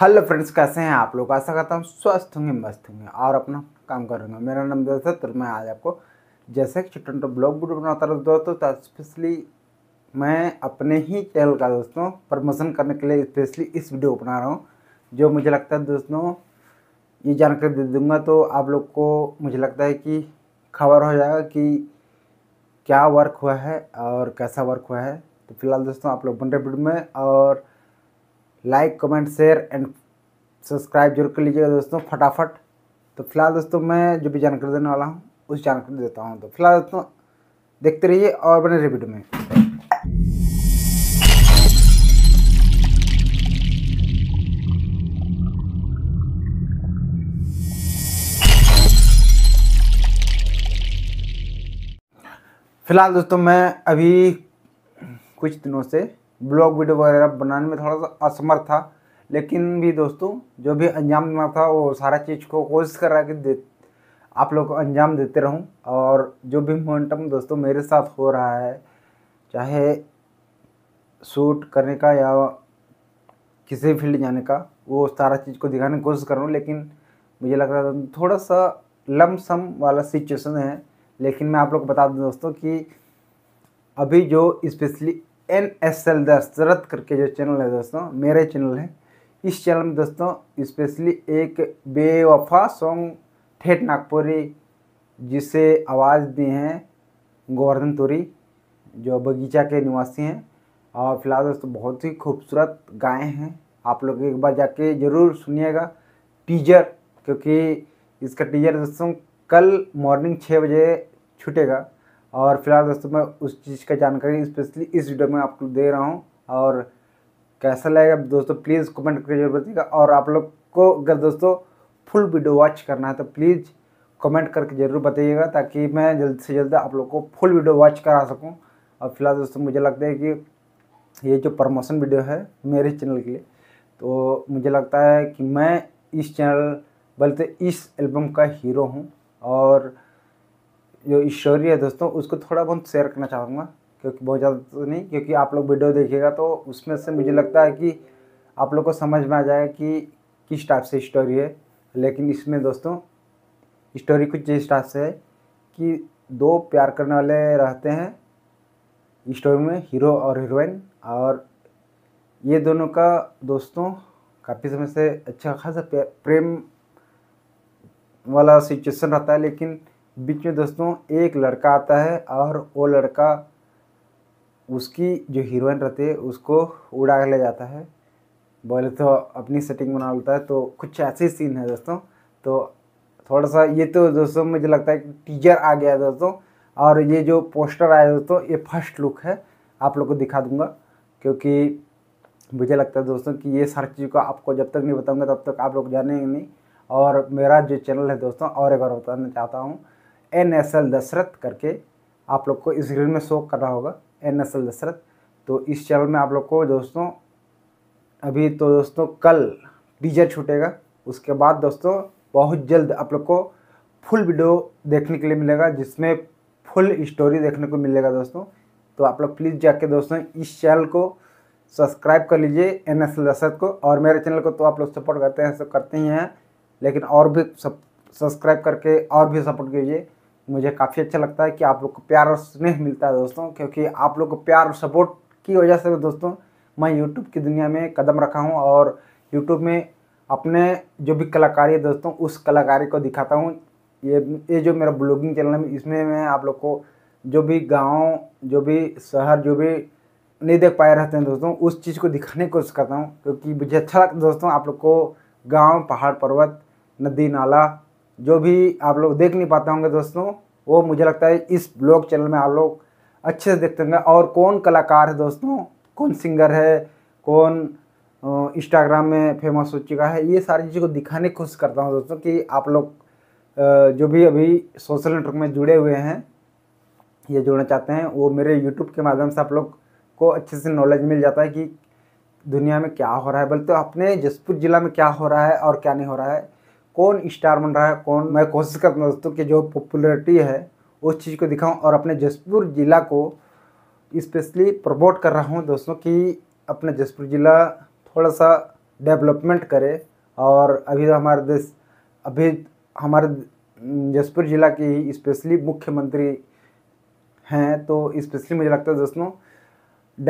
hello friends कैसे हैं आप लोग आशा करता हूँ स्वस्थ होंगे मस्त होंगे और अपना काम करूँगा मेरा नाम दशरथ तो मैं आज आपको जैसे कि छोटा तो मोटा ब्लॉग वीडियो बनाता रहा दोस्तों तो स्पेशली मैं अपने ही चैनल का दोस्तों प्रमोशन करने के लिए स्पेशली इस वीडियो को बना रहा हूँ जो मुझे लगता है दोस्तों ये जानकारी दे दूँगा तो आप लोग को मुझे लगता है कि खबर हो जाएगा कि क्या वर्क हुआ है और कैसा वर्क हुआ है तो फिलहाल दोस्तों आप लोग बन रहे वीडियो में और like comment share and subscribe जरूर कर लीजिएगा दोस्तों फटाफट तो फिलहाल दोस्तों मैं जो भी जानकारी देने वाला हूँ उस जानकारी देता हूँ तो फिलहाल दोस्तों देखते रहिए और बने रहिए वीडियो में फिलहाल दोस्तों मैं अभी कुछ दिनों से ब्लॉग वीडियो वगैरह बनाने में थोड़ा सा असमर्थ था लेकिन भी दोस्तों जो भी अंजाम देना था वो सारा चीज़ को कोशिश कर रहा कि दे आप लोग को अंजाम देते रहूं और जो भी मोमेंटम दोस्तों मेरे साथ हो रहा है चाहे शूट करने का या किसी फील्ड जाने का वो सारा चीज़ को दिखाने की कोशिश कर रहा हूँ लेकिन मुझे लग रहा था थोड़ा सा लम सम वाला सिचुएशन है लेकिन मैं आप लोग को बता दूँ दोस्तों कि अभी जो specially N S L Dashrath करके जो चैनल है दोस्तों मेरे चैनल है इस चैनल में दोस्तों स्पेशली एक बेवफा सॉन्ग ठेठ नागपुरी जिसे आवाज़ दी हैं गोवर्धन तुरी जो बगीचा के निवासी हैं और फिलहाल दोस्तों बहुत ही खूबसूरत गाय हैं आप लोग एक बार जाके ज़रूर सुनिएगा टीजर क्योंकि इसका टीजर दोस्तों कल मॉर्निंग छः बजे छूटेगा और फिलहाल दोस्तों मैं उस चीज़ का जानकारी स्पेशली इस वीडियो में आपको दे रहा हूँ और कैसा लगेगा दोस्तों प्लीज़ कमेंट करके जरूर बताइएगा और आप लोग को अगर दोस्तों फुल वीडियो वॉच करना है तो प्लीज़ कमेंट करके ज़रूर बताइएगा ताकि मैं जल्द से जल्द आप लोग को फुल वीडियो वॉच करा सकूँ और फिलहाल दोस्तों मुझे लगता है कि ये जो प्रमोशन वीडियो है मेरे चैनल के लिए तो मुझे लगता है कि मैं इस चैनल बल्कि इस एल्बम का हीरो हूँ और जो ईश्वरी है दोस्तों उसको थोड़ा बहुत शेयर करना चाहूँगा क्योंकि बहुत ज़्यादा तो नहीं क्योंकि आप लोग वीडियो देखिएगा तो उसमें से मुझे लगता है कि आप लोग को समझ में आ जाएगा कि किस टाइप से स्टोरी है लेकिन इसमें दोस्तों स्टोरी कुछ इस टाइप से है कि दो प्यार करने वाले रहते हैं स्टोरी में हीरो और हीरोइन और ये दोनों का दोस्तों काफ़ी समय से अच्छा खासा प्रेम वाला सिचुएशन रहता है लेकिन बीच में दोस्तों एक लड़का आता है और वो लड़का उसकी जो हीरोइन रहती है उसको उड़ा ले जाता है बोले तो अपनी सेटिंग बना लेता है तो कुछ ऐसे सीन है दोस्तों तो थोड़ा सा ये तो दोस्तों मुझे लगता है कि टीजर आ गया दोस्तों और ये जो पोस्टर आया दोस्तों ये फर्स्ट लुक है आप लोग को दिखा दूंगा क्योंकि मुझे लगता है दोस्तों कि ये सारी चीज़ को आपको जब तक नहीं बताऊंगा तब तक आप लोग जानेंगे नहीं और मेरा जो चैनल है दोस्तों और एक बार बताना चाहता हूँ एन एस एल दशरथ करके आप लोग को इस में शो कर रहा होगा एन एस एल दशरथ तो इस चैनल में आप लोग को दोस्तों अभी तो दोस्तों कल टीजर छूटेगा उसके बाद दोस्तों बहुत जल्द आप लोग को फुल वीडियो देखने के लिए मिलेगा जिसमें फुल स्टोरी देखने को मिलेगा दोस्तों तो आप लोग प्लीज़ जाके दोस्तों इस चैनल को सब्सक्राइब कर लीजिए एन एस एल दशरथ को और मेरे चैनल को तो आप लोग सपोर्ट करते हैं सब करते ही हैं लेकिन और भी सब सब्सक्राइब करके और भी सपोर्ट कीजिए मुझे काफ़ी अच्छा लगता है कि आप लोग को प्यार और स्नेह मिलता है दोस्तों क्योंकि आप लोग को प्यार और सपोर्ट की वजह से दोस्तों मैं यूट्यूब की दुनिया में कदम रखा हूँ और यूट्यूब में अपने जो भी कलाकारी है दोस्तों उस कलाकारी को दिखाता हूँ ये ये जो मेरा ब्लॉगिंग चैनल है इसमें मैं आप लोग को जो भी गांव जो भी शहर जो भी नहीं देख पाए रहते हैं दोस्तों उस चीज़ को दिखाने की कोशिश करता हूँ क्योंकि मुझे अच्छा लगता है दोस्तों आप लोग को गाँव पहाड़ पर्वत नदी नाला जो भी आप लोग देख नहीं पाते होंगे दोस्तों वो मुझे लगता है इस ब्लॉग चैनल में आप लोग अच्छे से देखते होंगे और कौन कलाकार है दोस्तों कौन सिंगर है कौन इंस्टाग्राम में फेमस हो चुका है ये सारी चीज़ों को दिखाने की कोशिश करता हूँ दोस्तों कि आप लोग जो भी अभी सोशल नेटवर्क में जुड़े हुए हैं ये जुड़ना चाहते हैं वो मेरे यूट्यूब के माध्यम से आप लोग को अच्छे से नॉलेज मिल जाता है कि दुनिया में क्या हो रहा है बल्कि तो अपने जसपुर ज़िला में क्या हो रहा है और क्या नहीं हो रहा है कौन स्टार बन रहा है कौन मैं कोशिश करता हूँ दोस्तों कि जो पॉपुलरिटी है उस चीज़ को दिखाऊँ और अपने जसपुर ज़िला को स्पेशली प्रमोट कर रहा हूँ दोस्तों कि अपना जसपुर ज़िला थोड़ा सा डेवलपमेंट करे और अभी तो हमारे देश अभी हमारे जसपुर ज़िला की स्पेशली मुख्यमंत्री हैं तो स्पेशली मुझे लगता है दोस्तों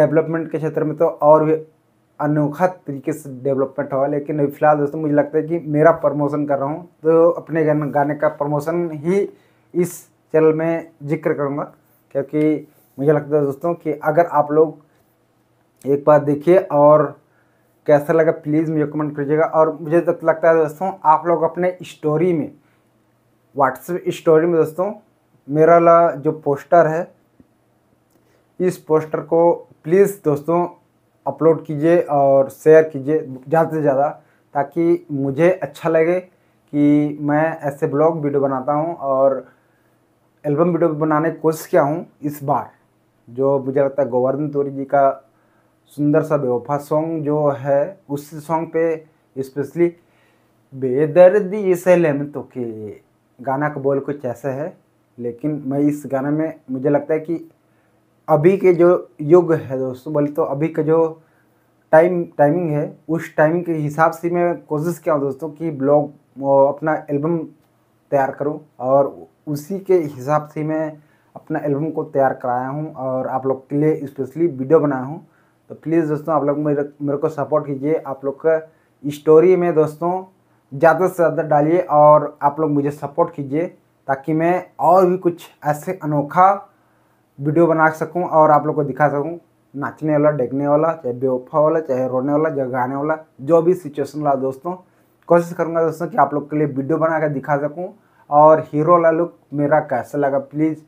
डेवलपमेंट के क्षेत्र में तो और भी अनोखा तरीके से डेवलपमेंट हुआ लेकिन अभी फिलहाल दोस्तों मुझे लगता है कि मेरा प्रमोशन कर रहा हूँ तो अपने गाने का प्रमोशन ही इस चैनल में जिक्र करूँगा क्योंकि मुझे लगता है दोस्तों कि अगर आप लोग एक बार देखिए और कैसा लगा प्लीज़ मुझे कमेंट कीजिएगा और मुझे तो लगता है दोस्तों आप लोग अपने स्टोरी में व्हाट्सएप स्टोरी में दोस्तों मेरा ला जो पोस्टर है इस पोस्टर को प्लीज़ दोस्तों अपलोड कीजिए और शेयर कीजिए ज़्यादा से ज़्यादा ताकि मुझे अच्छा लगे कि मैं ऐसे ब्लॉग वीडियो बनाता हूँ और एल्बम वीडियो बनाने की कोशिश किया हूँ इस बार जो मुझे लगता है गोवर्धन तोरी जी का सुंदर सा बेवफा सॉन्ग जो है उस सॉन्ग पे स्पेशली बेदर्दी से लेम तो के गाना का बोल कुछ ऐसा है लेकिन मैं इस गाने में मुझे लगता है कि अभी के जो युग है दोस्तों बोले तो अभी का जो टाइम टाइमिंग है उस टाइमिंग के हिसाब से मैं कोशिश किया हूँ दोस्तों कि ब्लॉग अपना एल्बम तैयार करूँ और उसी के हिसाब से मैं अपना एल्बम को तैयार कराया हूँ और आप लोग के लिए स्पेशली वीडियो बनाया हूँ तो प्लीज़ दोस्तों आप लोग मेरे मेरे को सपोर्ट कीजिए आप लोग का स्टोरी में दोस्तों ज़्यादा से ज़्यादा डालिए और आप लोग मुझे सपोर्ट कीजिए ताकि मैं और भी कुछ ऐसे अनोखा वीडियो बना सकूँ और आप लोग को दिखा सकूँ नाचने वाला देखने वाला चाहे बेवफा वाला चाहे रोने वाला चाहे गाने वाला जो भी सिचुएशन वाला दोस्तों कोशिश करूँगा दोस्तों कि आप लोग के लिए वीडियो बना कर दिखा सकूँ और हीरो वाला लुक मेरा कैसा लगा प्लीज़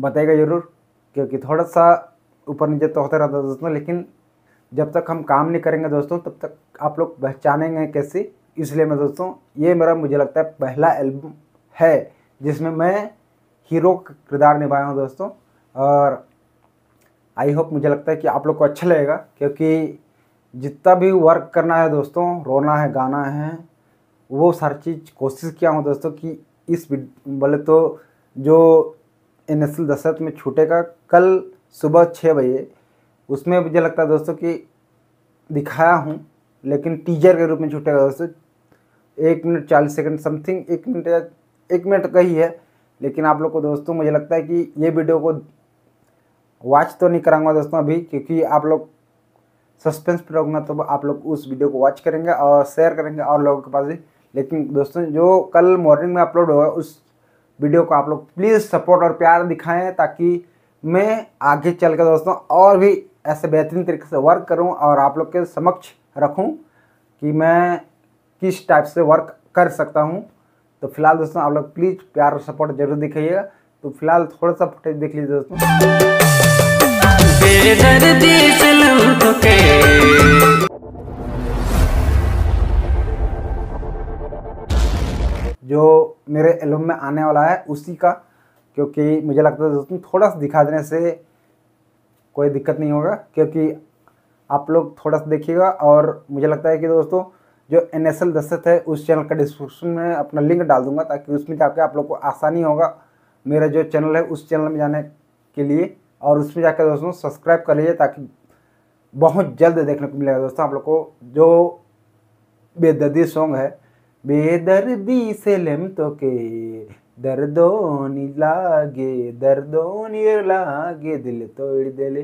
बताइएगा ज़रूर क्योंकि थोड़ा सा ऊपर नीचे तो होता रहता दोस्तों लेकिन जब तक हम काम नहीं करेंगे दोस्तों तब तक आप लोग पहचानेंगे कैसे इसलिए मैं दोस्तों ये मेरा मुझे लगता है पहला एल्बम है जिसमें मैं हीरो का किरदार निभाया हूँ दोस्तों और आई होप मुझे लगता है कि आप लोग को अच्छा लगेगा क्योंकि जितना भी वर्क करना है दोस्तों रोना है गाना है वो सारी चीज़ कोशिश किया हूँ दोस्तों कि इस बोले मतलब तो जो एन एस एल दशरथ में छूटेगा कल सुबह छः बजे उसमें मुझे लगता है दोस्तों कि दिखाया हूँ लेकिन टीजर के रूप में छूटेगा दोस्तों एक मिनट चालीस सेकंड समथिंग एक मिनट या एक मिनट का ही है लेकिन आप लोग को दोस्तों मुझे लगता है कि ये वीडियो को वॉच तो नहीं कराऊंगा दोस्तों अभी क्योंकि आप लोग सस्पेंस पर रहूँगा तो आप लोग उस वीडियो को वॉच करेंगे और शेयर करेंगे और लोगों के पास भी लेकिन दोस्तों जो कल मॉर्निंग में अपलोड होगा उस वीडियो को आप लोग प्लीज़ सपोर्ट और प्यार दिखाएं ताकि मैं आगे चल कर दोस्तों और भी ऐसे बेहतरीन तरीके से वर्क करूँ और आप लोग के समक्ष रखूँ कि मैं किस टाइप से वर्क कर सकता हूँ तो फिलहाल दोस्तों आप लोग प्लीज़ प्यार और सपोर्ट जरूर दिखाइएगा तो फिलहाल थोड़ा सा फुटेज देख लीजिए दोस्तों जो मेरे एल्बम में आने वाला है उसी का क्योंकि मुझे लगता है दोस्तों थोड़ा सा दिखा देने से कोई दिक्कत नहीं होगा क्योंकि आप लोग थोड़ा सा देखिएगा और मुझे लगता है कि दोस्तों जो एन एस एल दस्तक है उस चैनल का डिस्क्रिप्शन में अपना लिंक डाल दूंगा ताकि उसमें जाके आप लोग को आसानी होगा मेरा जो चैनल है उस चैनल में जाने के लिए और उसमें जाकर दोस्तों सब्सक्राइब कर लीजिए ताकि बहुत जल्द देखने को मिलेगा दोस्तों आप लोग को जो बेदर्दी सॉन्ग है बेदर्दी से लेम तो के दर्दोनी लागे दर्दोनी लागे दिल तोड़ दिले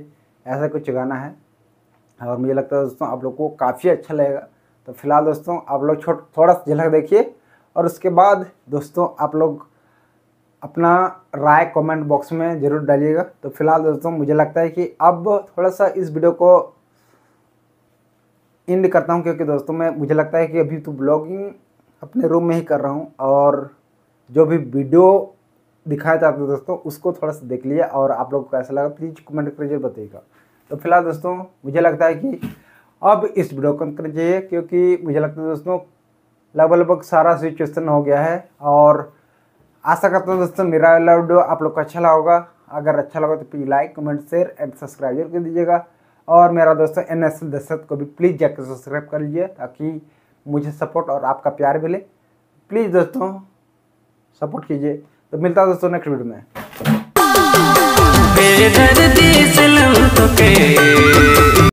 ऐसा कुछ गाना है और मुझे लगता है दोस्तों आप लोग को काफ़ी अच्छा लगेगा तो फिलहाल दोस्तों आप लोग छोट थोड़ा सा झलक देखिए और उसके बाद दोस्तों आप लोग अपना राय कमेंट बॉक्स में ज़रूर डालिएगा तो फिलहाल दोस्तों मुझे लगता है कि अब थोड़ा सा इस वीडियो को इंड करता हूँ क्योंकि दोस्तों मैं मुझे लगता है कि अभी तो ब्लॉगिंग अपने रूम में ही कर रहा हूँ और जो भी वीडियो दिखाया चाहते हो दोस्तों उसको थोड़ा सा देख लिया और आप लोग को कैसा लगा प्लीज़ कमेंट करके बताइएगा तो फिलहाल दोस्तों मुझे लगता है कि अब इस वीडियो को करना चाहिए क्योंकि मुझे लगता है दोस्तों लगभग लगभग सारा सिचुएशन हो गया है और आशा करता हूँ दोस्तों मेरा वाला वीडियो आप लोग को अच्छा लगा होगा अगर अच्छा लगा तो please like comment share and subscribe जरूर कर दीजिएगा और मेरा दोस्तों एन एस दशरथ को भी प्लीज़ जाकर सब्सक्राइब कर लीजिए ताकि मुझे सपोर्ट और आपका प्यार मिले प्लीज़ दोस्तों सपोर्ट कीजिए तो मिलता है दोस्तों नेक्स्ट वीडियो में बेदर्दी सलम तो के